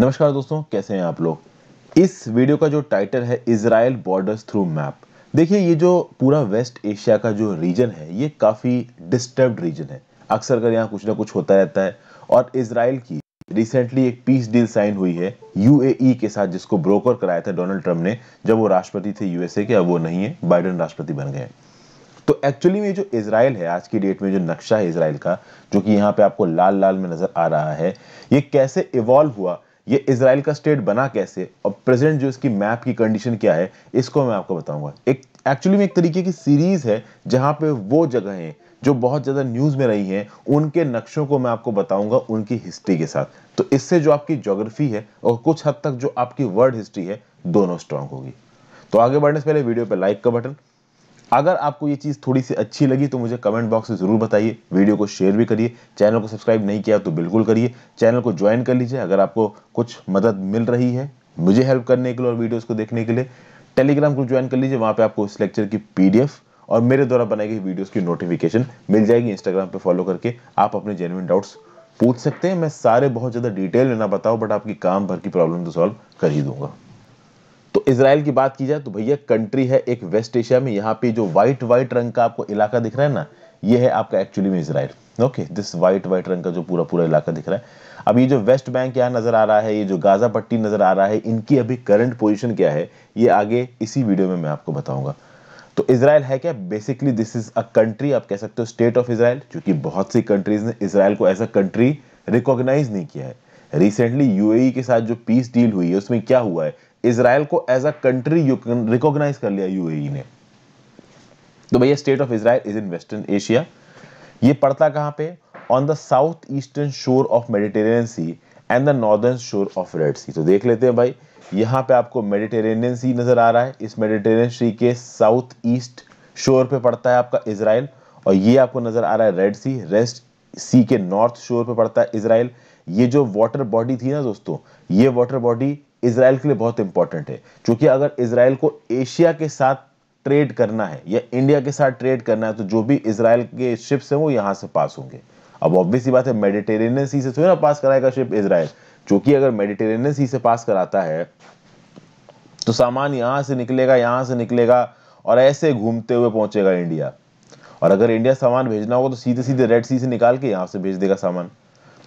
नमस्कार दोस्तों कैसे हैं आप लोग इस वीडियो का जो टाइटल है इसराइल बॉर्डर्स थ्रू मैप देखिए ये जो पूरा वेस्ट एशिया का जो रीजन है ये काफ़ी डिस्टर्ब रीजन है अक्सर कर यहाँ कुछ ना कुछ होता रहता है और इसराइल की रिसेंटली एक पीस डील साइन हुई है यूएई e के साथ जिसको ब्रोकर कराया था डोनाल्ड ट्रम्प ने जब वो राष्ट्रपति थे यूएसए के अब वो नहीं है बाइडन राष्ट्रपति बन गए तो एक्चुअली में जो इसराइल है आज की डेट में जो नक्शा है इसराइल का जो कि यहाँ पे आपको लाल लाल में नजर आ रहा है ये कैसे इवॉल्व हुआ ये इसराइल का स्टेट बना कैसे और प्रेजेंट जो इसकी मैप की कंडीशन क्या है इसको मैं आपको बताऊंगा एक एक्चुअली में एक तरीके की सीरीज है जहां पे वो जगहें जो बहुत ज़्यादा न्यूज़ में रही हैं उनके नक्शों को मैं आपको बताऊंगा उनकी हिस्ट्री के साथ तो इससे जो आपकी जोग्राफी है और कुछ हद तक जो आपकी वर्ल्ड हिस्ट्री है दोनों स्ट्रांग होगी तो आगे बढ़ने से पहले वीडियो पर लाइक का बटन अगर आपको ये चीज़ थोड़ी सी अच्छी लगी तो मुझे कमेंट बॉक्स में ज़रूर बताइए वीडियो को शेयर भी करिए चैनल को सब्सक्राइब नहीं किया तो बिल्कुल करिए चैनल को ज्वाइन कर लीजिए अगर आपको कुछ मदद मिल रही है मुझे हेल्प करने के लिए और वीडियोस को देखने के लिए टेलीग्राम को ज्वाइन कर लीजिए वहाँ पे आपको इस लेक्चर की पीडीएफ और मेरे द्वारा बनाई गई वीडियोस की नोटिफिकेशन मिल जाएगी इंस्टाग्राम पे फॉलो करके आप अपने जेनविन डाउट्स पूछ सकते हैं मैं सारे बहुत ज़्यादा डिटेल में ना बताऊँ बट आपकी काम भर की प्रॉब्लम तो सॉल्व कर ही दूंगा तो इसराइल की बात की जाए तो भैया कंट्री है एक वेस्ट एशिया में यहाँ पे जो व्हाइट व्हाइट रंग का आपको इलाका दिख रहा है ना ये है आपका एक्चुअली में Israel okay this white white रंग का जो पूरा पूरा इलाका दिख रहा है अब ये जो वेस्ट बैंक यहाँ नजर आ रहा है ये जो गाजा पट्टी नजर आ रहा है इनकी अभी करंट पोजिशन क्या है ये आगे इसी वीडियो में मैं आपको बताऊंगा तो इसराइल है क्या basically this is a country आप कह सकते हो स्टेट ऑफ इसराइल क्योंकि बहुत सी कंट्रीज ने इसराइल को एज अ कंट्री रिकॉग्नाइज नहीं किया है रिसेंटली यूएई e के साथ जो पीस डील हुई है उसमें क्या हुआ है इसराइल को एज अ कंट्री रिकॉग्नाइज कर लिया यूएई e ने तो भैया state of Israel is in western Asia ये पड़ता कहां पे on the south eastern shore of Mediterranean sea and the northern shore of Red Sea तो देख लेते हैं भाई यहां पे आपको मेडिटेरेनियन सी नजर आ रहा है इस मेडिटेरियन सी के साउथ ईस्ट शोर पे पड़ता है आपका इसराइल और ये आपको नजर आ रहा है रेड सी रेस्ट सी के नॉर्थ शोर पे पड़ता है इसराइल ये जो वाटर बॉडी थी ना दोस्तों ये वाटर बॉडी इसराइल के लिए बहुत इंपॉर्टेंट है क्योंकि अगर इसराइल को एशिया के साथ ट्रेड करना है या इंडिया के साथ ट्रेड करना है तो जो भी इसराइल के शिप्स हैं वो यहाँ से पास होंगे अब ऑब्वियस ही बात है मेडिटेरेनियन सी से थोड़ी ना पास कराएगा शिप इसराइल क्योंकि अगर मेडिटेरेनियन सी से पास कराता है तो सामान यहाँ से निकलेगा यहाँ से निकलेगा और ऐसे घूमते हुए पहुंचेगा इंडिया और अगर इंडिया सामान भेजना होगा तो सीधे सीधे रेड सी से निकाल के यहाँ से भेज देगा सामान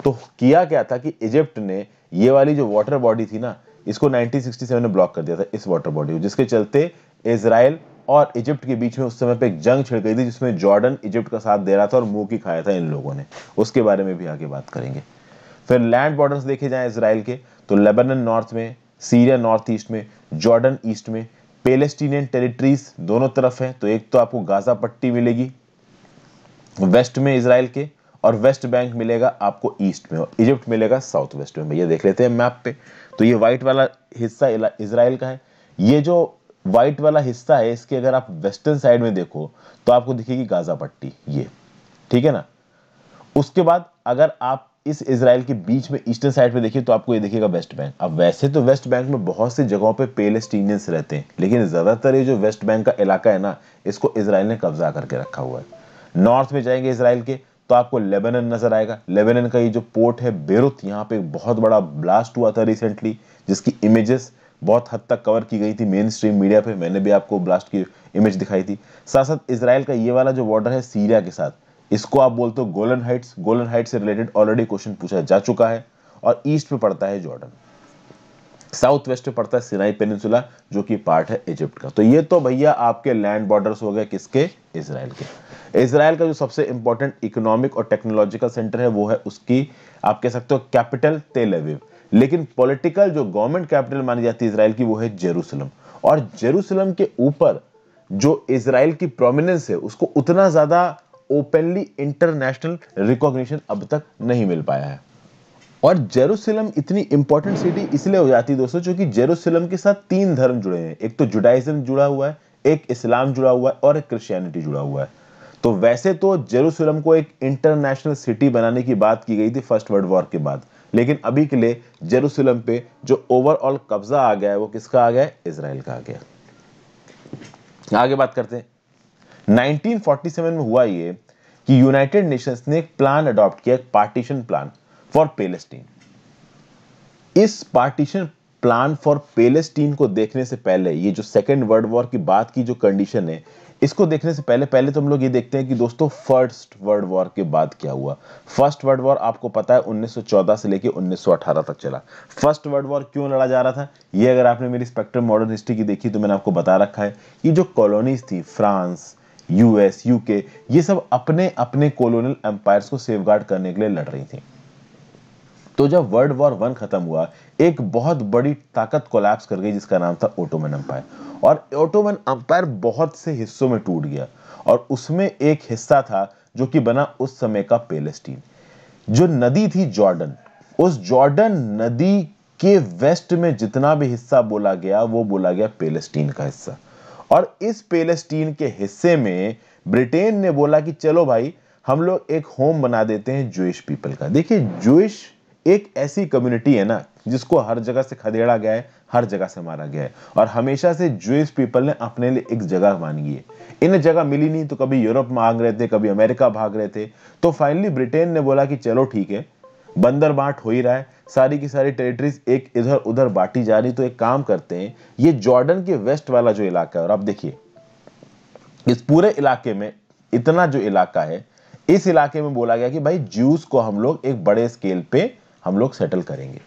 तो किया क्या था कि इजिप्ट ने ये वाली जो वाटर बॉडी थी ना इसको 1967 में ब्लॉक कर दिया था इस वाटर बॉडी को जिसके चलते इसराइल और इजिप्ट के बीच में उस समय पे एक जंग छिड़ गई थी जिसमें जॉर्डन इजिप्ट का साथ दे रहा था और मुंह की खाया था इन लोगों ने उसके बारे में भी आगे बात करेंगे फिर लैंड बॉर्डर्स देखे जाए इसराइल के तो लेबनन नॉर्थ में सीरिया नॉर्थ ईस्ट में जॉर्डन ईस्ट में पेलेस्टीनियन टेरिटरीज दोनों तरफ है तो एक तो आपको गाजा पट्टी मिलेगी वेस्ट में इसराइल के और वेस्ट बैंक मिलेगा आपको ईस्ट में और इजिप्ट मिलेगा साउथ वेस्ट में भैया देख लेते हैं मैप पे तो ये व्हाइट वाला हिस्सा इसराइल का है ये जो व्हाइट वाला हिस्सा है इसके अगर आप वेस्टर्न साइड में देखो तो आपको दिखेगी गाजा पट्टी ये ठीक है ना उसके बाद अगर आप इस इसराइल के बीच में ईस्टर्न साइड में देखिए तो आपको ये देखिएगा वेस्ट बैंक अब वैसे तो वेस्ट बैंक में बहुत सी जगहों पे पेलेस्टीनियंस रहते हैं लेकिन ज़्यादातर ये जो वेस्ट बैंक का इलाका है ना इसको इसराइल ने कब्जा करके रखा हुआ है नॉर्थ में जाएंगे इसराइल के तो आपको लेबनन नजर आएगा लेबनन का ये जो पोर्ट है बेरुत यहाँ पे एक बहुत बड़ा ब्लास्ट हुआ था रिसेंटली जिसकी इमेजेस बहुत हद तक कवर की गई थी मेन स्ट्रीम मीडिया पे मैंने भी आपको ब्लास्ट की इमेज दिखाई थी साथ साथ इसराइल का ये वाला जो बॉर्डर है सीरिया के साथ इसको आप बोलते हो गोलन हाइट्स गोलन हाइट से रिलेटेड ऑलरेडी क्वेश्चन पूछा जा चुका है और ईस्ट पे पड़ता है जॉर्डन साउथ वेस्ट पे पड़ता है सिनाई पेनिसुला जो कि पार्ट है इजिप्ट का तो ये तो भैया आपके लैंड बॉर्डर्स हो गए किसके इसराइल के इसराइल का जो सबसे इंपॉर्टेंट इकोनॉमिक और टेक्नोलॉजिकल सेंटर है वो है उसकी आप कह सकते हो कैपिटल तेल अविव लेकिन पॉलिटिकल जो गवर्नमेंट कैपिटल मानी जाती है इसराइल की वो है जेरूसलम और जेरूसलम के ऊपर जो इसराइल की प्रोमिनेंस है उसको उतना ज़्यादा ओपनली इंटरनेशनल रिकॉग्निशन अब तक नहीं मिल पाया है और जेरूसलम इतनी इंपॉर्टेंट सिटी इसलिए हो जाती है दोस्तों क्योंकि जेरूसलम के साथ तीन धर्म जुड़े हैं एक तो जुडाइज्म जुड़ा हुआ है एक इस्लाम जुड़ा हुआ है और एक क्रिश्चियनिटी जुड़ा हुआ है तो वैसे तो जेरूसलम को एक इंटरनेशनल सिटी बनाने की बात की गई थी फर्स्ट वर्ल्ड वॉर के बाद लेकिन अभी के लिए जेरूसलम पे जो ओवरऑल कब्जा आ गया है वो किसका आ गया है इसराइल का आ गया आगे बात करते हैं 1947 में हुआ ये कि यूनाइटेड नेशंस ने एक प्लान अडॉप्ट किया पार्टीशन प्लान फॉर पेलेस्टीन इस पार्टीशन प्लान फॉर पेलेस्टीन को देखने से पहले ये जो सेकेंड वर्ल्ड वॉर की बात की जो कंडीशन है इसको देखने से पहले पहले तो हम लोग ये देखते हैं कि दोस्तों फर्स्ट वर्ल्ड वॉर के बाद क्या हुआ फर्स्ट वर्ल्ड वॉर आपको पता है 1914 से लेकर 1918 तक चला फर्स्ट वर्ल्ड वॉर क्यों लड़ा जा रहा था ये अगर आपने मेरी स्पेक्ट्रम मॉडर्न हिस्ट्री की देखी तो मैंने आपको बता रखा है कि जो कॉलोनीज थी फ्रांस यूएस यूके ये सब अपने अपने कॉलोनियल एम्पायर को सेफ करने के लिए लड़ रही थी तो जब वर्ल्ड वॉर वन खत्म हुआ एक बहुत बड़ी ताकत कोलैप्स कर गई जिसका नाम था ओटोमन अंपायर और ओटोमन अंपायर बहुत से हिस्सों में टूट गया और उसमें एक हिस्सा था जो कि बना उस समय का पेलेस्टीन जो नदी थी जॉर्डन उस जॉर्डन नदी के वेस्ट में जितना भी हिस्सा बोला गया वो बोला गया पेलेस्टीन का हिस्सा और इस पेलेस्टीन के हिस्से में ब्रिटेन ने बोला कि चलो भाई हम लोग एक होम बना देते हैं जूश पीपल का देखिए जूश एक ऐसी कम्युनिटी है ना जिसको हर जगह से खदेड़ा गया है हर जगह से मारा गया है और हमेशा से जूस पीपल ने अपने लिए एक जगह मानी है इन्हें जगह मिली नहीं तो कभी यूरोप मांग रहे थे कभी अमेरिका भाग रहे थे तो फाइनली ब्रिटेन ने बोला कि चलो ठीक है बंदर बांट हो ही रहा है सारी की सारी टेरिटरीज एक इधर उधर बांटी जा रही तो एक काम करते हैं ये जॉर्डन के वेस्ट वाला जो इलाका है और आप देखिए इस पूरे इलाके में इतना जो इलाका है इस इलाके में बोला गया कि भाई जूस को हम लोग एक बड़े स्केल पे हम लोग सेटल करेंगे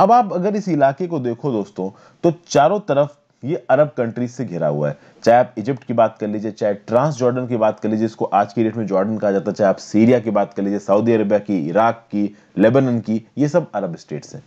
अब आप अगर इस इलाके को देखो दोस्तों तो चारों तरफ ये अरब कंट्रीज से घिरा हुआ है चाहे आप इजिप्ट की बात कर लीजिए चाहे ट्रांस जॉर्डन की बात कर लीजिए इसको आज की डेट में जॉर्डन कहा जाता है चाहे आप सीरिया की बात कर लीजिए सऊदी अरबिया की इराक की लेबनन की ये सब अरब स्टेट्स हैं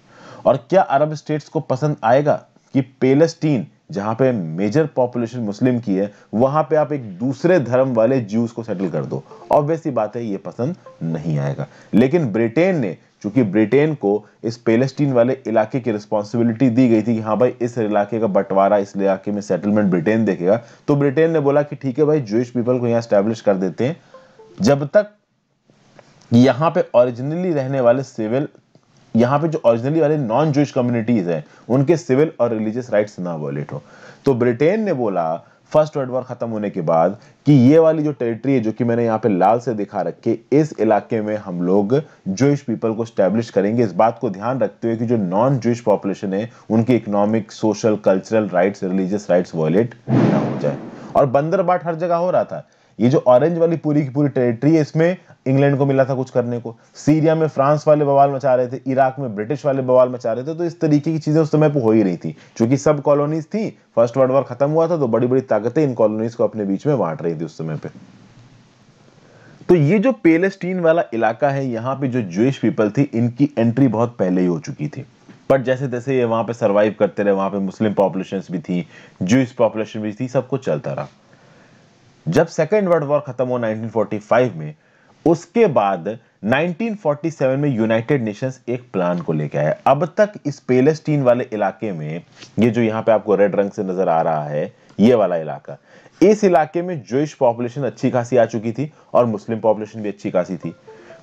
और क्या अरब स्टेट्स को पसंद आएगा कि पेलेस्टीन जहां पे मेजर पॉपुलेशन मुस्लिम की है वहां पे आप एक दूसरे धर्म वाले ज्यूज को सेटल कर दो ऑब्वियसली बात है ये पसंद नहीं आएगा लेकिन ब्रिटेन ने चूंकि ब्रिटेन को इस पेलेस्टीन वाले इलाके की रिस्पॉन्सिबिलिटी दी गई थी कि हाँ भाई इस इलाके का बंटवारा इस इलाके में सेटलमेंट ब्रिटेन देखेगा तो ब्रिटेन ने बोला कि ठीक है भाई जूश पीपल को यहाँ स्टैब्लिश कर देते हैं जब तक यहाँ पे ओरिजिनली रहने वाले सिविल यहाँ पे जो ओरिजिनली वाले नॉन जूश कम्युनिटीज हैं उनके सिविल और रिलीजियस राइट्स ना वॉलेट हो तो ब्रिटेन ने बोला फर्स्ट वर्ल्ड वॉर खत्म होने के बाद कि ये वाली जो टेरिटरी है जो कि मैंने यहाँ पे लाल से दिखा रखे इस इलाके में हम लोग जूश पीपल को स्टैब्लिश करेंगे इस बात को ध्यान रखते हुए कि जो नॉन जूश पॉपुलेशन है उनकी economic social cultural rights religious rights violate ना हो जाए और बंदरबाट हर जगह हो रहा था ये जो ऑरेंज वाली पूरी की पूरी टेरिटरी है इसमें इंग्लैंड को मिला था कुछ करने को सीरिया में फ्रांस वाले बवाल मचा रहे थे इराक में ब्रिटिश वाले बवाल मचा रहे थे तो इस तरीके की चीजें उस समय पर हो ही रही थी क्योंकि सब कॉलोनीज थी फर्स्ट वर्ल्ड वॉर खत्म हुआ था तो बड़ी बड़ी ताकतें इन कॉलोनीज को अपने बीच में बांट रही थी उस समय पर तो ये जो पेलेस्टीन वाला इलाका है यहाँ पे जो जूश पीपल थी इनकी एंट्री बहुत पहले ही हो चुकी थी बट जैसे जैसे ये वहां पे सरवाइव करते रहे वहां पे मुस्लिम पॉपुलेशन भी थी जूस पॉपुलेशन भी थी सब कुछ चलता रहा जब सेकेंड वर्ल्ड वॉर खत्म हुआ 1945 में उसके बाद 1947 में यूनाइटेड नेशंस एक प्लान को लेकर आया अब तक इस पेलेस्टीन वाले इलाके में ये जो यहाँ पे आपको रेड रंग से नजर आ रहा है ये वाला इलाका इस इलाके में जोइश पॉपुलेशन अच्छी खासी आ चुकी थी और मुस्लिम पॉपुलेशन भी अच्छी खासी थी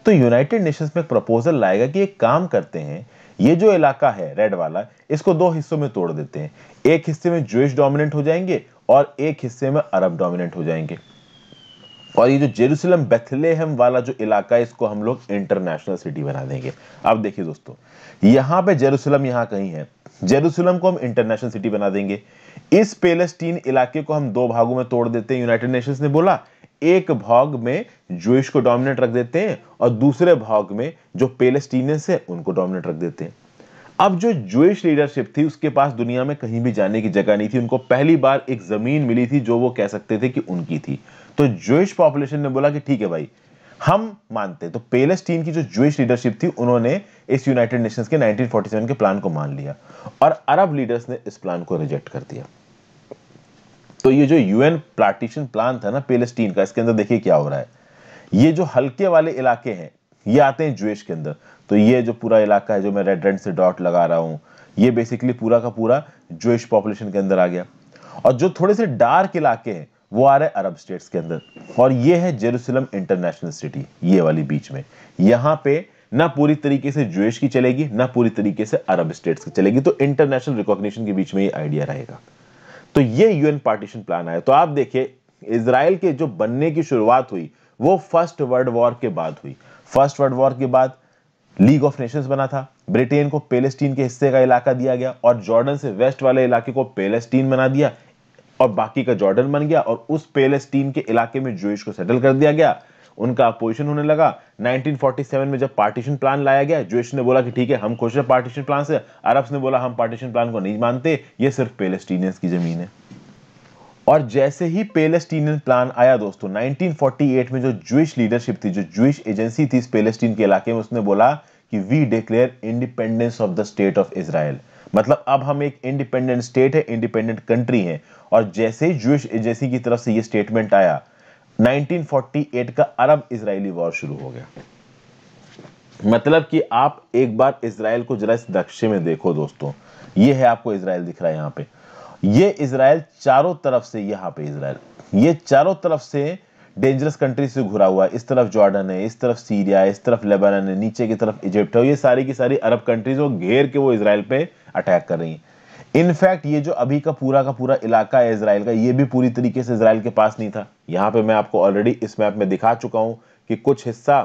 तो यूनाइटेड नेशंस में प्रपोजल लाएगा कि एक काम करते हैं ये जो इलाका है रेड वाला इसको दो हिस्सों में तोड़ देते हैं एक हिस्से में जोइश डोमिनेंट हो जाएंगे और एक हिस्से में अरब डोमिनेंट हो जाएंगे और ये जो जेरूसलम बेथलेहम वाला जो इलाका है इसको हम लोग इंटरनेशनल सिटी बना देंगे अब देखिए दोस्तों यहां पे जेरूसलम यहां कहीं है जेरूसलम को हम इंटरनेशनल सिटी बना देंगे इस पेलेस्टीन इलाके को हम दो भागों में तोड़ देते हैं यूनाइटेड नेशंस ने बोला एक भाग में जोइश को डोमिनेट रख देते हैं और दूसरे भाग में जो पेलेस्टीनियंस है उनको डोमिनेट रख देते हैं अब जो जूश लीडरशिप थी उसके पास दुनिया में कहीं भी जाने की जगह नहीं थी उनको पहली बार एक ज़मीन मिली थी जो वो कह सकते थे कि उनकी थी तो जूश पॉपुलेशन ने बोला कि ठीक है भाई हम मानते तो पेलेस्टीन की जो जूश लीडरशिप थी उन्होंने इस यूनाइटेड नेशंस के 1947 के प्लान को मान लिया और अरब लीडर्स ने इस प्लान को रिजेक्ट कर दिया तो ये जो यूएन प्लाटिशन प्लान था ना पेलेस्टीन का इसके अंदर देखिए क्या हो रहा है ये जो हल्के वाले इलाके हैं ये आते हैं ज्वेश के अंदर तो ये जो पूरा इलाका है जो मैं रेड रेड से डॉट लगा रहा हूँ ये बेसिकली पूरा का पूरा ज्वेश पॉपुलेशन के अंदर आ गया और जो थोड़े से डार्क इलाके हैं वो आ रहे हैं अरब स्टेट्स के अंदर और ये है जेरूसलम इंटरनेशनल सिटी ये वाली बीच में यहाँ पे ना पूरी तरीके से ज्वेश की चलेगी ना पूरी तरीके से अरब स्टेट्स की चलेगी तो इंटरनेशनल रिकॉग्निशन के बीच में ये आइडिया रहेगा तो ये यूएन पार्टीशन प्लान आया तो आप देखिए इसराइल के जो बनने की शुरुआत हुई वो फर्स्ट वर्ल्ड वॉर के बाद हुई फर्स्ट वर्ल्ड वॉर के बाद लीग ऑफ नेशंस बना था ब्रिटेन को पेलेस्टीन के हिस्से का इलाका दिया गया और जॉर्डन से वेस्ट वाले इलाके को पेलेस्टीन बना दिया और बाकी का जॉर्डन बन गया और उस पेलेस्टीन के इलाके में जोइश को सेटल कर दिया गया उनका अपोजिशन होने लगा 1947 में जब पार्टीशन प्लान लाया गया जोइश ने बोला कि ठीक है हम खुश हैं पार्टीशन प्लान से अरब्स ने बोला हम पार्टीशन प्लान को नहीं मानते ये सिर्फ पेलेस्टीनियंस की जमीन है और जैसे ही पेलेस्टीनियन प्लान आया दोस्तों 1948 में जो जूश लीडरशिप थी जो जूश एजेंसी थी इस पेलेस्टीन के इलाके में उसने बोला कि we declare independence of the state of Israel मतलब अब हम एक इंडिपेंडेंट स्टेट है इंडिपेंडेंट कंट्री है और जैसे ही जूश एजेंसी की तरफ से ये स्टेटमेंट आया 1948 का अरब इसराइली वॉर शुरू हो गया मतलब कि आप एक बार इसराइल को जरा इस नक्शे में देखो दोस्तों ये है आपको इसराइल दिख रहा है यहां पर ये इसराइल चारों तरफ से यहां पे इसराइल ये चारों तरफ से डेंजरस कंट्री से घुरा हुआ है इस तरफ जॉर्डन है इस तरफ सीरिया इस तरफ लेबनान है नीचे की तरफ इजिप्ट है ये सारी की सारी अरब कंट्रीज को घेर के वो इसराइल पे अटैक कर रही हैं इनफैक्ट ये जो अभी का पूरा का पूरा इलाका है इसराइल का ये भी पूरी तरीके से इसराइल के पास नहीं था यहां पर मैं आपको ऑलरेडी इस मैप में दिखा चुका हूं कि कुछ हिस्सा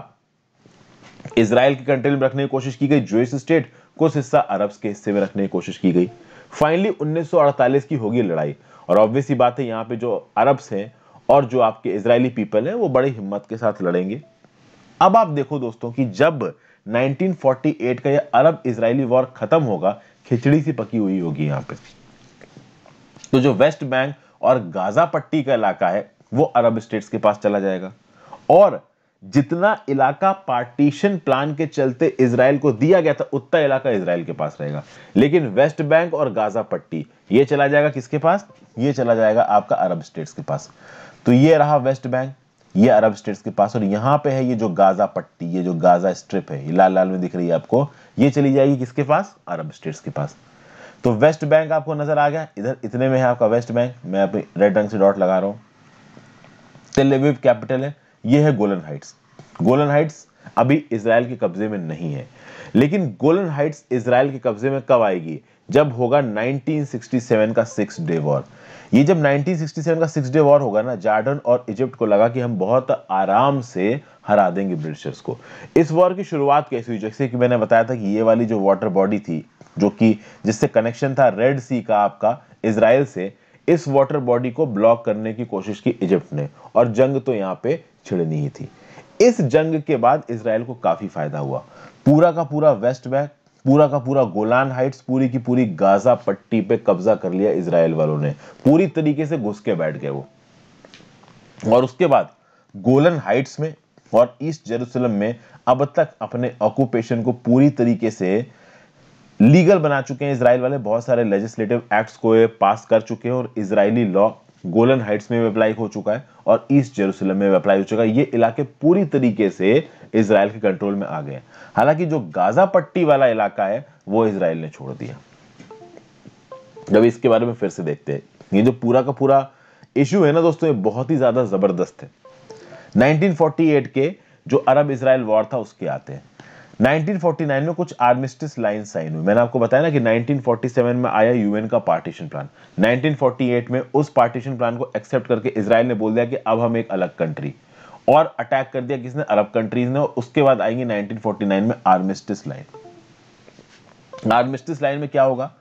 इसराइल की कंट्री में रखने की कोशिश की गई जोइस स्टेट कुछ हिस्सा अरब के हिस्से में रखने की कोशिश की गई फाइनली 1948 की होगी लड़ाई और ऑब्वियस ही बात है यहाँ पे जो अरब्स हैं और जो आपके इसराइली पीपल हैं वो बड़ी हिम्मत के साथ लड़ेंगे अब आप देखो दोस्तों कि जब 1948 का यह अरब इसराइली वॉर खत्म होगा खिचड़ी सी पकी हुई होगी यहाँ पे तो जो वेस्ट बैंक और गाजा पट्टी का इलाका है वो अरब स्टेट्स के पास चला जाएगा और जितना इलाका पार्टीशन प्लान के चलते इसराइल को दिया गया था उतना इलाका इसराइल के पास रहेगा लेकिन वेस्ट बैंक और गाजा पट्टी ये चला जाएगा किसके पास ये चला जाएगा आपका अरब स्टेट्स के पास तो ये रहा वेस्ट बैंक ये अरब स्टेट्स के पास और यहां पे है ये जो गाजा पट्टी ये जो गाजा स्ट्रिप है लाल लाल में दिख रही है आपको ये चली जाएगी किसके पास अरब स्टेट्स के पास तो वेस्ट बैंक आपको नजर आ गया इधर इतने में है आपका वेस्ट बैंक मैं रेड रंग से डॉट लगा रहा हूं तेलेविव कैपिटल है ये है गोलन हाइट्स गोलन हाइट्स अभी इसराइल के कब्जे में नहीं है लेकिन गोलन हाइट्स इसराइल के कब्जे में कब आएगी जब होगा 1967 का सिक्स डे वॉर ये जब 1967 का सिक्स डे वॉर होगा ना जार्डन और इजिप्ट को लगा कि हम बहुत आराम से हरा देंगे ब्रिटिशर्स को इस वॉर की शुरुआत कैसी हुई जैसे कि मैंने बताया था कि ये वाली जो वाटर बॉडी थी जो कि जिससे कनेक्शन था रेड सी का आपका इसराइल से इस वाटर बॉडी को ब्लॉक करने की कोशिश की इजिप्ट ने और जंग तो यहाँ पे छिड़नी ही थी इस जंग के बाद इसराइल को काफी फायदा हुआ पूरा का पूरा वेस्ट बैंक पूरा का पूरा गोलान हाइट्स पूरी की पूरी गाजा पट्टी पे कब्जा कर लिया इसराइल वालों ने पूरी तरीके से घुस के बैठ गए वो और उसके बाद गोलन हाइट्स में और ईस्ट जेरूसलम में अब तक अपने ऑक्यूपेशन को पूरी तरीके से लीगल बना चुके हैं इसराइल वाले बहुत सारे लेजिस्लेटिव एक्ट्स को पास कर चुके हैं और इसराइली लॉ गोलन हाइट्स में भी अप्लाई हो चुका है और ईस्ट जेरूसलम में भी अप्लाई हो चुका है ये इलाके पूरी तरीके से इसराइल के कंट्रोल में आ गए हालांकि जो गाजा पट्टी वाला इलाका है वो इसराइल ने छोड़ दिया जब इसके बारे में फिर से देखते हैं ये जो पूरा का पूरा इशू है ना दोस्तों ये बहुत ही ज्यादा जबरदस्त है 1948 के जो अरब इसराइल वॉर था उसके आते हैं 1949 में कुछ आर्मिस्टिस लाइन साइन हुई मैंने आपको बताया ना कि 1947 में आया यूएन का पार्टीशन प्लान 1948 में उस पार्टीशन प्लान को एक्सेप्ट करके इसराइल ने बोल दिया कि अब हम एक अलग कंट्री और अटैक कर दिया किसने अरब कंट्रीज ने और उसके बाद आएंगे 1949 में आर्मिस्टिस लाइन आर्मिस्टिस लाइन में क्या होगा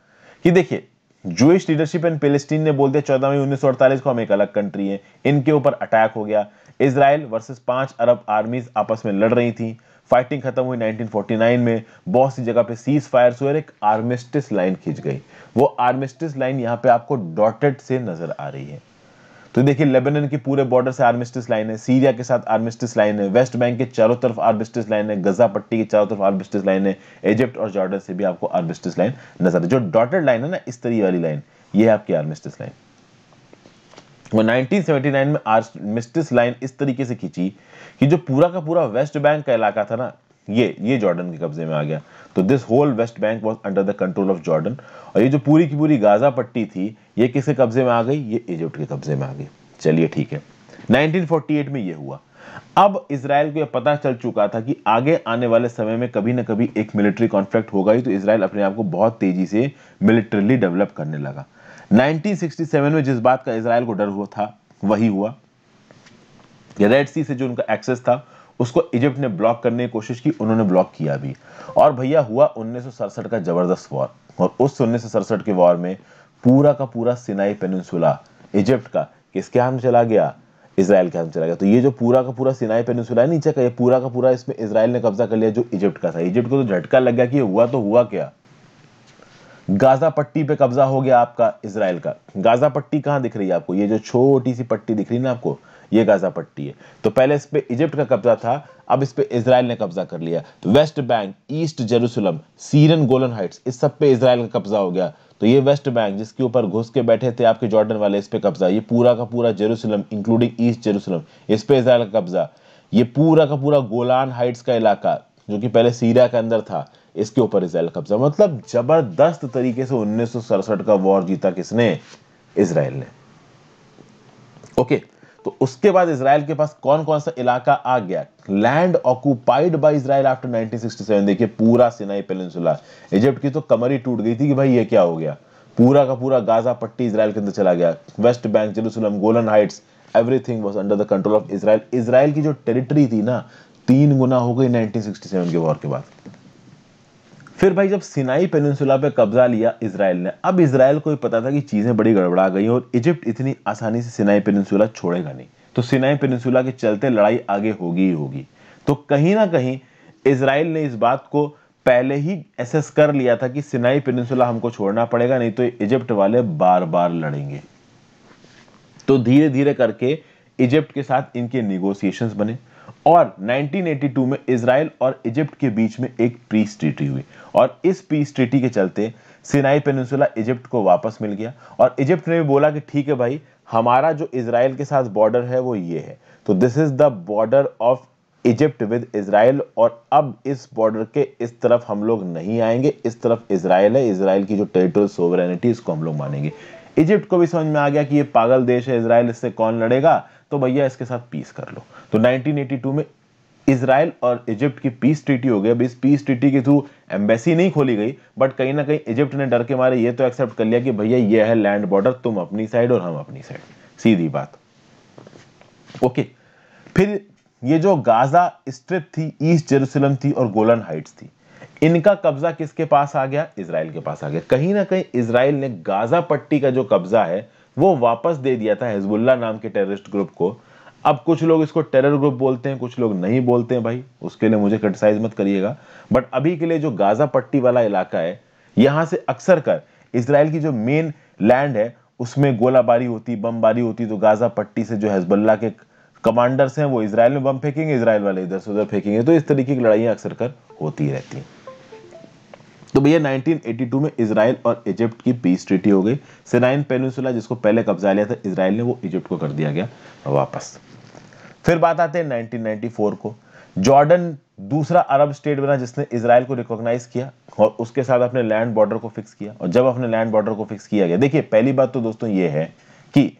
कि देखिए जूश लीडरशिप एंड पेलेस्टीन ने बोल दिया चौदह मई उन्नीस को हम एक अलग कंट्री है इनके ऊपर अटैक हो गया इसराइल वर्सेस पांच अरब आर्मीज आपस में लड़ रही थी फाइटिंग खत्म हुई 1949 में बहुत सी जगह पे सीज फायर हुए एक आर्मिस्टिस लाइन खींच गई वो आर्मिस्टिस लाइन यहाँ पे आपको डॉटेड से नजर आ रही है तो देखिए लेबनन की पूरे बॉर्डर से आर्मिस्टिस लाइन है सीरिया के साथ आर्मिस्टिस लाइन है वेस्ट बैंक के चारों तरफ आर्मिस्टिस लाइन है गजा पट्टी के चारों तरफ आर्मिस्टिस लाइन है इजिप्ट और जॉर्डन से भी आपको आर्मिस्टिस लाइन नजर है जो डॉटेड लाइन है ना इस तरीके वाली लाइन ये है आपकी आर्मिस्टिस लाइन वो 1979 में आर्च मिस्टिस लाइन इस तरीके से खींची कि जो पूरा का पूरा वेस्ट बैंक का इलाका था ना ये ये जॉर्डन के कब्जे में आ गया तो this whole West Bank was under the control of Jordan और ये जो पूरी की पूरी गाजा पट्टी थी ये किसके कब्जे में आ गई ये इजिप्ट के कब्जे में आ गई चलिए ठीक है 1948 में ये हुआ अब इसराइल को यह पता चल चुका था कि आगे आने वाले समय में कभी ना कभी एक मिलिट्री कॉन्फ्लिक्ट होगा ही तो इसराइल अपने आप को बहुत तेजी से मिलिट्रली डेवलप करने लगा 1967 में जिस बात का इसराइल को डर हुआ था वही हुआ रेड सी से जो उनका एक्सेस था उसको इजिप्ट ने ब्लॉक करने की कोशिश की उन्होंने ब्लॉक किया भी और भैया हुआ उन्नीस का जबरदस्त वॉर और उस उन्नीस के वॉर में पूरा का पूरा सिनाई पेनसुला इजिप्ट का किसके हम चला गया इसराइल के हम चला गया तो ये जो पूरा का पूरा सिनाई है नीचे का ये पूरा का पूरा इसमें इसराइल ने कब्जा कर लिया जो इजिप्ट का था इजिप्ट को तो झटका लग गया कि हुआ तो हुआ क्या गाजा पट्टी पे कब्जा हो गया आपका इसराइल का गाजा पट्टी कहाँ दिख रही है आपको ये जो छोटी सी पट्टी दिख रही है ना आपको ये गाजा पट्टी है तो पहले इस पे इजिप्ट का कब्जा था अब इस पे इसराइल ने कब्जा कर लिया तो West Bank East Jerusalem Syrian Golan Heights इस सब पे इसराइल का कब्जा हो गया तो ये वेस्ट बैंक जिसके ऊपर घुस के बैठे थे आपके जॉर्डन वाले इस पे कब्जा ये पूरा का पूरा जेरूसलम इंक्लूडिंग ईस्ट जेरूसलम इस पे इसराइल का कब्जा ये पूरा का पूरा गोलान हाइट्स का इलाका जो कि पहले सीरिया के अंदर था इसके ऊपर इसराइल कब्जा मतलब जबरदस्त तरीके से उन्नीस का वॉर जीता किसने इसराइल ने ओके तो उसके बाद इसराइल के पास कौन कौन सा इलाका आ गया land occupied by Israel after 1967 देखिए पूरा सिनाई पेनिनसुला इजिप्ट की तो कमरी टूट गई थी कि भाई ये क्या हो गया पूरा का पूरा गाजा पट्टी इसराइल के अंदर चला गया West Bank Jerusalem Golan Heights everything was under the control of Israel Israel की जो टेरिटरी थी ना तीन गुना हो गई नाइनटीन के वॉर के बाद फिर भाई जब सिनाई पेनसुला पे कब्जा लिया इसराइल ने अब इसराइल को भी पता था कि चीज़ें बड़ी गड़बड़ा गई और इजिप्ट इतनी आसानी से सिनाई पेनसुला छोड़ेगा नहीं तो सिनाई पेनसुला के चलते लड़ाई आगे होगी ही होगी तो कहीं ना कहीं इसराइल ने इस बात को पहले ही एसेस कर लिया था कि सिनाई पेनसुला हमको छोड़ना पड़ेगा नहीं तो इजिप्ट वाले बार बार लड़ेंगे तो धीरे धीरे करके इजिप्ट के साथ इनके निगोसिएशन बने और 1982 में इसराइल और इजिप्ट के बीच में एक प्रीस ट्रीटी हुई और इस पीस ट्रीटी के चलते सिनाई पेनसुला इजिप्ट को वापस मिल गया और इजिप्ट ने भी बोला कि ठीक है भाई हमारा जो इसराइल के साथ बॉर्डर है वो ये है तो this is the border of Egypt with Israel और अब इस बॉर्डर के इस तरफ हम लोग नहीं आएंगे इस तरफ इसराइल है इसराइल की जो टेरिटोरियल सोवरेनिटी इसको हम लोग मानेंगे इजिप्ट को भी समझ में आ गया कि ये पागल देश है इसराइल इससे कौन लड़ेगा तो भैया इसके साथ पीस कर लो तो 1982 में इसराइल और इजिप्ट की पीस ट्रीटी हो गई अब इस पीस ट्रीटी के थ्रू एम्बेसी नहीं खोली गई बट कहीं ना कहीं इजिप्ट ने डर के मारे ये तो एक्सेप्ट कर लिया कि भैया ये है लैंड बॉर्डर तुम अपनी साइड और हम अपनी साइड सीधी बात ओके फिर ये जो गाजा स्ट्रिप थी ईस्ट जेरूसलम थी और गोलन हाइट्स थी इनका कब्जा किसके पास आ गया इसराइल के पास आ गया कहीं ना कहीं इसराइल ने गाजा पट्टी का जो कब्जा है वो वापस दे दिया था हिजबुल्ला नाम के टेररिस्ट ग्रुप को अब कुछ लोग इसको टेरर ग्रुप बोलते हैं कुछ लोग नहीं बोलते हैं भाई उसके लिए मुझे क्रिटिसाइज मत करिएगा बट अभी के लिए जो गाजा पट्टी वाला इलाका है यहाँ से अक्सर कर इसराइल की जो मेन लैंड है उसमें गोलाबारी होती बमबारी होती तो गाजा पट्टी से जो हेजबल्ला के कमांडर्स हैं वो इसराइल में बम फेंकेंगे इसराइल वाले इधर से उधर फेंकेंगे तो इस तरीके की लड़ाइयाँ अक्सर कर होती रहती हैं तो भैया 1982 में इसराइल और इजिप्ट की पीस ट्रीटी हो गई सिनाइन पेनिसुला जिसको पहले कब्जा लिया था इसराइल ने वो इजिप्ट को कर दिया गया वापस फिर बात आते हैं 1994 को जॉर्डन दूसरा अरब स्टेट बना जिसने इसराइल को रिकॉग्नाइज किया और उसके साथ अपने लैंड बॉर्डर को फिक्स किया और जब अपने लैंड बॉर्डर को फिक्स किया गया देखिए पहली बात तो दोस्तों ये है कि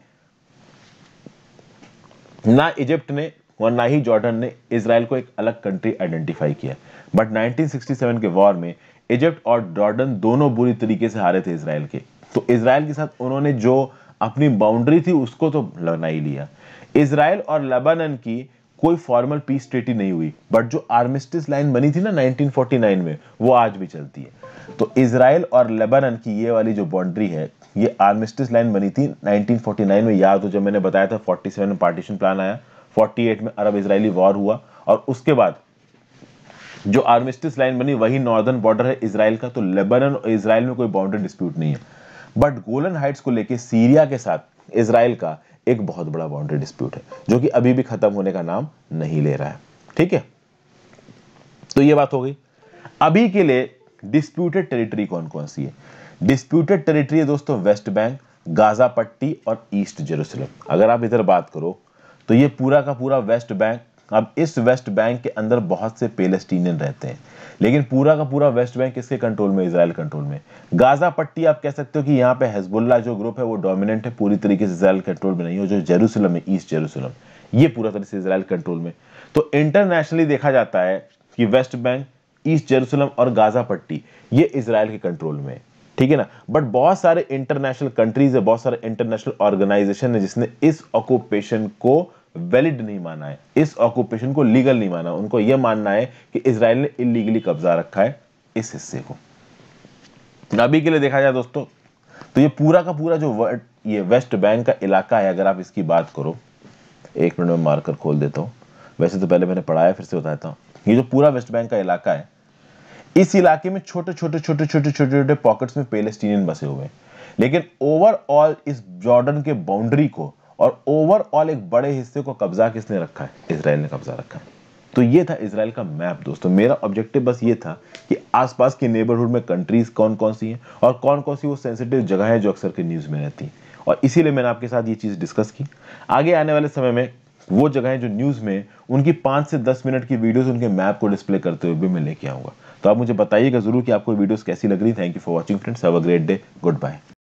ना इजिप्ट ने और ना ही जॉर्डन ने इसराइल को एक अलग कंट्री आइडेंटिफाई किया बट 1967 के वॉर में इजिप्ट और जॉर्डन दोनों बुरी तरीके से हारे थे इसराइल के तो इसराइल के साथ उन्होंने जो अपनी बाउंड्री थी उसको तो लड़ना ही लिया इसराइल और लेबानन की कोई फॉर्मल पीस ट्रीटी नहीं हुई बट जो आर्मिस्टिस लाइन बनी थी ना 1949 में वो आज भी चलती है तो इसराइल और लेबानन की ये वाली जो बाउंड्री है ये आर्मिस्टिस लाइन बनी थी 1949 में याद हो जब मैंने बताया था 47 में पार्टीशन प्लान आया 48 में अरब इसराइली वॉर हुआ और उसके बाद जो आर्मिस्टिस लाइन बनी वही नॉर्दर्न बॉर्डर है इसराइल का तो लेबनन और इसराइल में कोई बाउंड्री डिस्प्यूट नहीं है बट गोलन हाइट्स को लेकर सीरिया के साथ इसराइल का एक बहुत बड़ा बाउंड्री डिस्प्यूट है जो कि अभी भी खत्म होने का नाम नहीं ले रहा है ठीक है तो ये बात हो गई अभी के लिए डिस्प्यूटेड टेरिटरी कौन कौन सी है डिस्प्यूटेड टेरिटरी है दोस्तों वेस्ट बैंक गाजा पट्टी और ईस्ट जेरूसलम अगर आप इधर बात करो तो ये पूरा का पूरा वेस्ट बैंक अब इस वेस्ट बैंक के अंदर बहुत से पेलेस्टीनियन रहते हैं लेकिन पूरा का पूरा वेस्ट बैंक किसके कंट्रोल में इसराइल कंट्रोल में गाजा पट्टी आप कह सकते हो कि यहाँ पे हेजबुल्ला जो ग्रुप है वो डोमिनेंट है पूरी तरीके से इसराइल कंट्रोल में नहीं हो जो जेरूसलम है ईस्ट जेरूसलम ये पूरा तरीके से इसराइल कंट्रोल में तो इंटरनेशनली देखा जाता है कि वेस्ट बैंक ईस्ट जेरूसलम और गाजा पट्टी ये इसराइल के कंट्रोल में ठीक है ना बट बहुत सारे इंटरनेशनल कंट्रीज है बहुत सारे इंटरनेशनल ऑर्गेनाइजेशन है जिसने इस ऑक्यूपेशन को वैलिड नहीं माना है इस ऑक्यूपेशन को लीगल नहीं माना उनको यह मानना है कि इसराइल ने इलीगली कब्जा रखा है इस हिस्से को अभी के लिए देखा जाए दोस्तों तो ये पूरा का पूरा जो वर्ड ये वेस्ट बैंक का इलाका है अगर आप इसकी बात करो एक मिनट में मार्कर खोल देता हूं वैसे तो पहले मैंने पढ़ाया फिर से बताता हूँ ये जो पूरा वेस्ट बैंक का इलाका है इस इलाके में छोटे छोटे छोटे छोटे छोटे छोटे पॉकेट्स में पेलेस्टीनियन बसे हुए हैं लेकिन ओवरऑल इस जॉर्डन के बाउंड्री को और ओवरऑल एक बड़े हिस्से को कब्जा किसने रखा है इसराइल ने कब्जा रखा है तो ये था इसराइल का मैप दोस्तों मेरा ऑब्जेक्टिव बस ये था कि आसपास की नेबरहुड में कंट्रीज कौन कौन सी हैं और कौन कौन सी वो सेंसिटिव जगह है जो अक्सर के न्यूज़ में रहती हैं और इसीलिए मैंने आपके साथ ये चीज़ डिस्कस की आगे आने वाले समय में वो जगहें जो न्यूज़ में उनकी पाँच से दस मिनट की वीडियोज़ उनके मैप को डिस्प्ले करते हुए भी मैं लेके आऊँगा तो आप मुझे बताइएगा जरूर कि आपको वीडियोज़ कैसी लग रही thank you for watching friends have a great day good bye